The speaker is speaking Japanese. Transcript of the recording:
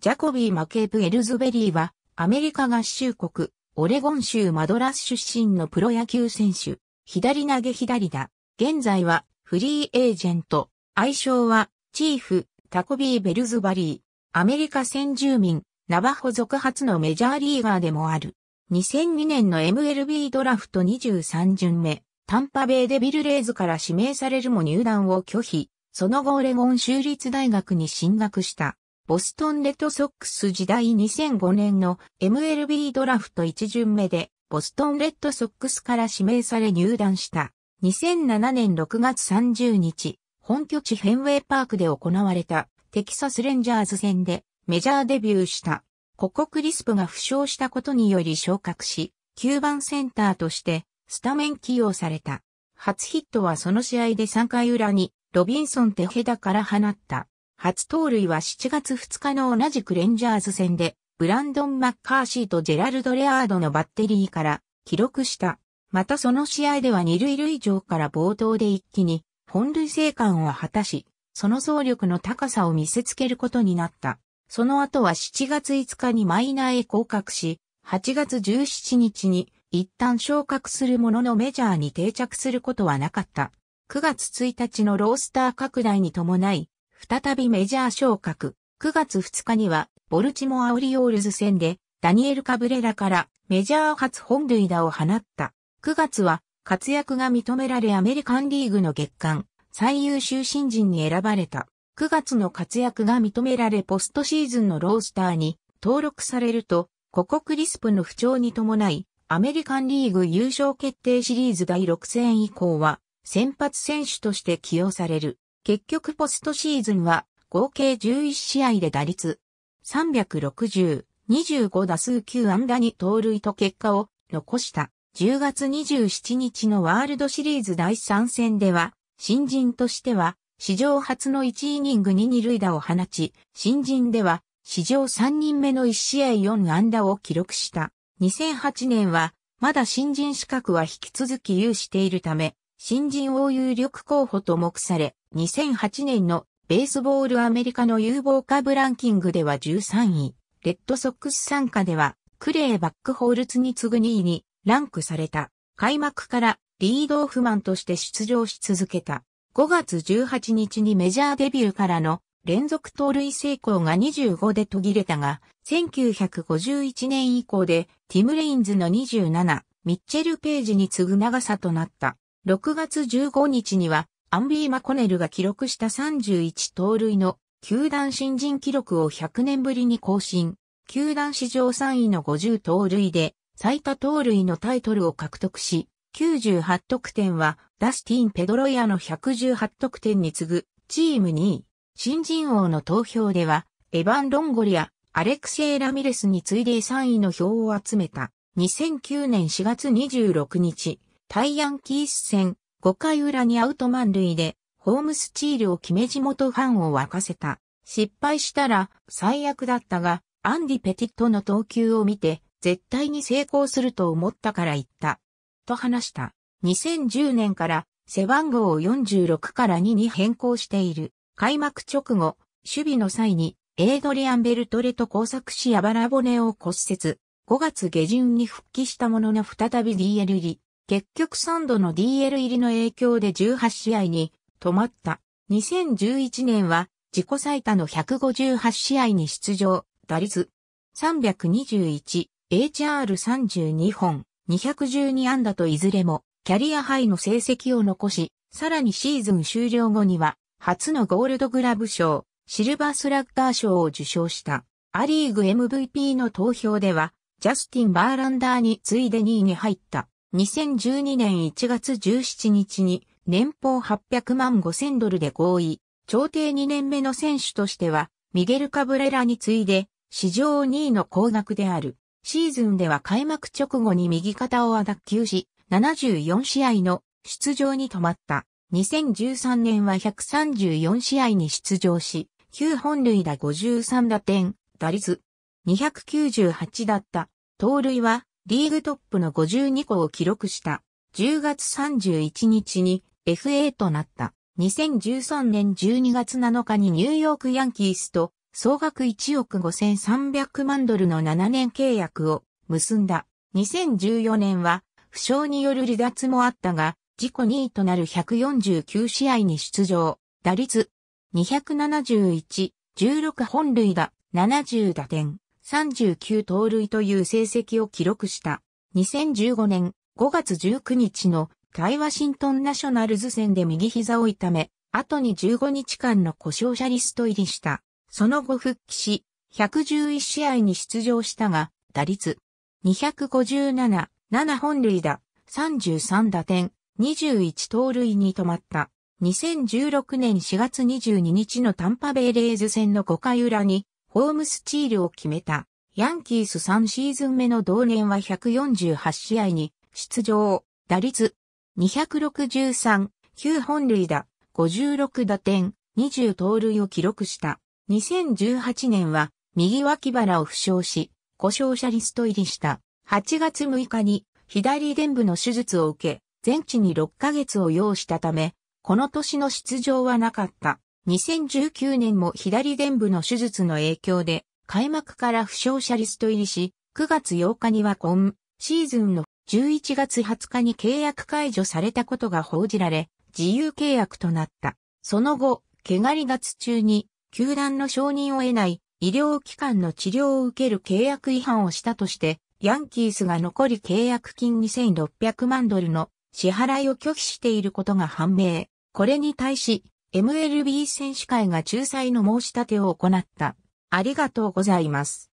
ジャコビー・マケーブ・エルズベリーは、アメリカ合衆国、オレゴン州マドラス出身のプロ野球選手、左投げ左打。現在は、フリーエージェント、愛称は、チーフ、タコビー・ベルズバリー。アメリカ先住民、ナバホ族初のメジャーリーガーでもある。2002年の MLB ドラフト23巡目、タンパベイデビルレイズから指名されるも入団を拒否。その後オレゴン州立大学に進学した。ボストンレッドソックス時代2005年の MLB ドラフト1巡目で、ボストンレッドソックスから指名され入団した。2007年6月30日、本拠地フェンウェイパークで行われたテキサスレンジャーズ戦でメジャーデビューした。ここクリスプが負傷したことにより昇格し、9番センターとしてスタメン起用された。初ヒットはその試合で3回裏にロビンソンテヘダから放った。初盗塁は7月2日の同じくレンジャーズ戦で、ブランドン・マッカーシーとジェラルド・レアードのバッテリーから記録した。またその試合では二塁塁上から冒頭で一気に本塁生還を果たし、その総力の高さを見せつけることになった。その後は7月5日にマイナーへ降格し、8月17日に一旦昇格するもののメジャーに定着することはなかった。9月1日のロースター拡大に伴い、再びメジャー昇格。9月2日には、ボルチモアオリオールズ戦で、ダニエル・カブレラからメジャー初本塁打を放った。9月は、活躍が認められアメリカンリーグの月間、最優秀新人に選ばれた。9月の活躍が認められポストシーズンのロースターに登録されると、ここクリスプの不調に伴い、アメリカンリーグ優勝決定シリーズ第6戦以降は、先発選手として起用される。結局ポストシーズンは合計11試合で打率360、25打数9安打に盗塁と結果を残した10月27日のワールドシリーズ第3戦では新人としては史上初の1イニングに2塁打を放ち、新人では史上3人目の1試合4安打を記録した。2008年はまだ新人資格は引き続き有しているため、新人を有力候補と目され、2008年のベースボールアメリカの有望株ランキングでは13位、レッドソックス参加では、クレーバックホールツに次ぐ2位にランクされた。開幕からリードオフマンとして出場し続けた。5月18日にメジャーデビューからの連続盗塁成功が25で途切れたが、1951年以降でティム・レインズの27、ミッチェル・ページに次ぐ長さとなった。6月15日にはアンビー・マコネルが記録した31盗塁の球団新人記録を100年ぶりに更新。球団史上3位の50盗塁で最多盗塁のタイトルを獲得し、98得点はダスティン・ペドロイアの118得点に次ぐチーム2位。新人王の投票ではエヴァン・ロンゴリア、アレクセイ・ラミレスに次いで3位の票を集めた。2009年4月26日、タイヤンキース戦5回裏にアウト満塁で、ホームスチールを決め地元ファンを沸かせた。失敗したら最悪だったが、アンディ・ペティットの投球を見て、絶対に成功すると思ったから言った。と話した。2010年から背番号を46から2に変更している。開幕直後、守備の際にエイドリアン・ベルトレと交錯しやばら骨を骨折。5月下旬に復帰したものの再び DL 入り。結局3度の DL 入りの影響で18試合に止まった。2011年は自己最多の158試合に出場、打率321、HR32 本、212安打といずれもキャリアハイの成績を残し、さらにシーズン終了後には初のゴールドグラブ賞、シルバースラッガー賞を受賞した。アリーグ MVP の投票では、ジャスティン・バーランダーに次いで2位に入った。2012年1月17日に年俸800万5000ドルで合意、調停2年目の選手としては、ミゲル・カブレラに次いで、史上2位の高額である。シーズンでは開幕直後に右肩を脱臼し、74試合の出場に止まった。2013年は134試合に出場し、9本塁打53打点、打率298だった。盗塁はリーグトップの52個を記録した10月31日に FA となった2013年12月7日にニューヨークヤンキースと総額1億5300万ドルの7年契約を結んだ。2014年は負傷による離脱もあったが、自己2位となる149試合に出場。打率271、16本塁打、70打点。39盗塁という成績を記録した。2015年5月19日の対ワシントンナショナルズ戦で右膝を痛め、後に15日間の故障者リスト入りした。その後復帰し、111試合に出場したが、打率257、7本塁打、33打点、21盗塁に止まった。2016年4月22日のタンパベイレーズ戦の5回裏にホームスチールを決めた。ヤンキース3シーズン目の同年は148試合に出場、打率263、9本塁打、56打点、20盗塁を記録した。2018年は右脇腹を負傷し、故障者リスト入りした。8月6日に左臀部の手術を受け、全治に6ヶ月を要したため、この年の出場はなかった。2019年も左臀部の手術の影響で、開幕から負傷者リスト入りし、9月8日には今シーズンの11月20日に契約解除されたことが報じられ、自由契約となった。その後、けがり月中に、球団の承認を得ない医療機関の治療を受ける契約違反をしたとして、ヤンキースが残り契約金2600万ドルの支払いを拒否していることが判明。これに対し、MLB 選手会が仲裁の申し立てを行った。ありがとうございます。